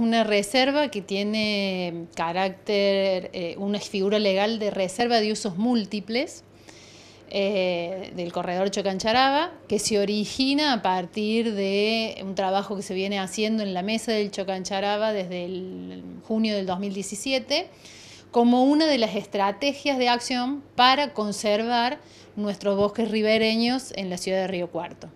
una reserva que tiene carácter, eh, una figura legal de reserva de usos múltiples eh, del corredor Chocancharaba, que se origina a partir de un trabajo que se viene haciendo en la mesa del Chocancharaba desde el junio del 2017 como una de las estrategias de acción para conservar nuestros bosques ribereños en la ciudad de Río Cuarto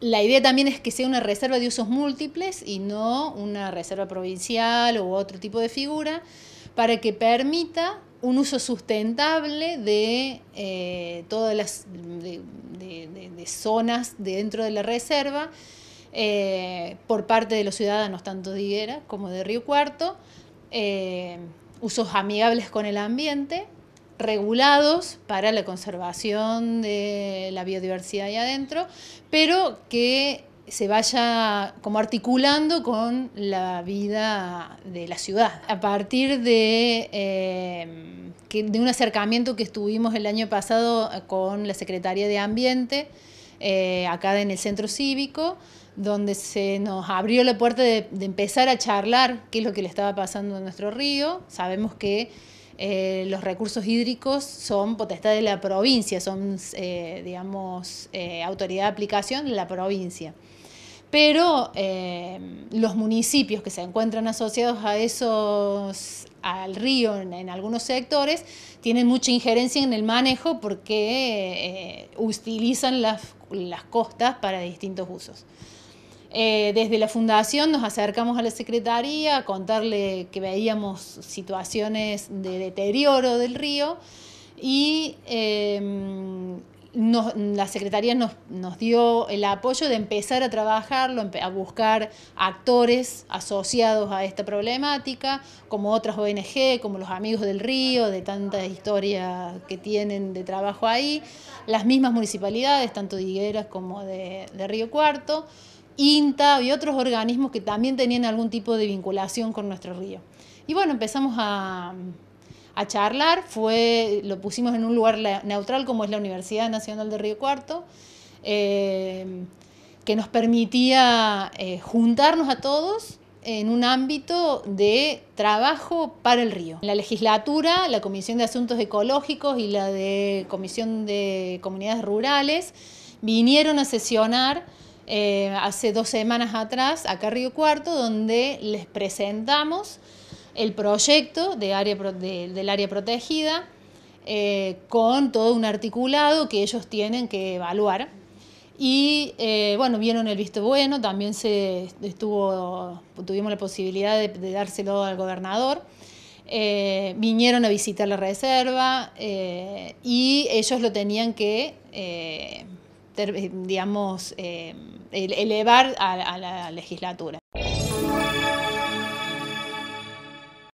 la idea también es que sea una reserva de usos múltiples y no una reserva provincial u otro tipo de figura, para que permita un uso sustentable de eh, todas las de, de, zonas dentro de la reserva eh, por parte de los ciudadanos, tanto de Higuera como de Río Cuarto, eh, usos amigables con el ambiente regulados para la conservación de la biodiversidad ahí adentro, pero que se vaya como articulando con la vida de la ciudad. A partir de, em, de un acercamiento que estuvimos el año pasado con la Secretaría de Ambiente, eh, acá en el Centro Cívico, donde se nos abrió la puerta de empezar a charlar qué es lo que le estaba pasando a nuestro río. Sabemos que eh, los recursos hídricos son potestad de la provincia, son, eh, digamos, eh, autoridad de aplicación de la provincia. Pero los municipios que se encuentran asociados a esos, al río en, algunos sectores, tienen mucha injerencia en el manejo porque utilizan las costas para distintos usos. Eh, desde la fundación nos acercamos a la Secretaría a contarle que veíamos situaciones de deterioro del río y em, nos, la Secretaría nos, dio el apoyo de empezar a trabajarlo, a buscar actores asociados a esta problemática, como otras ONG, como los Amigos del Río, de tanta historia que tienen de trabajo ahí, las mismas municipalidades, tanto de Higueras como de Río Cuarto. INTA y otros organismos que también tenían algún tipo de vinculación con nuestro río. Y bueno, empezamos a, charlar, fue, lo pusimos en un lugar neutral como es la Universidad Nacional de Río Cuarto, eh, que nos permitía eh, juntarnos a todos en un ámbito de trabajo para el río. la legislatura, la Comisión de Asuntos Ecológicos y la de Comisión de Comunidades Rurales vinieron a sesionar eh, hace dos semanas atrás acá Río Cuarto, donde les presentamos el proyecto del área protegida eh, con todo un articulado que ellos tienen que evaluar. Y eh, bueno, vieron el visto bueno, también se estuvo, tuvimos la posibilidad de, dárselo al gobernador. vinieron a visitar la reserva y ellos lo tenían que eh, digamos, eh, elevar a, a la legislatura.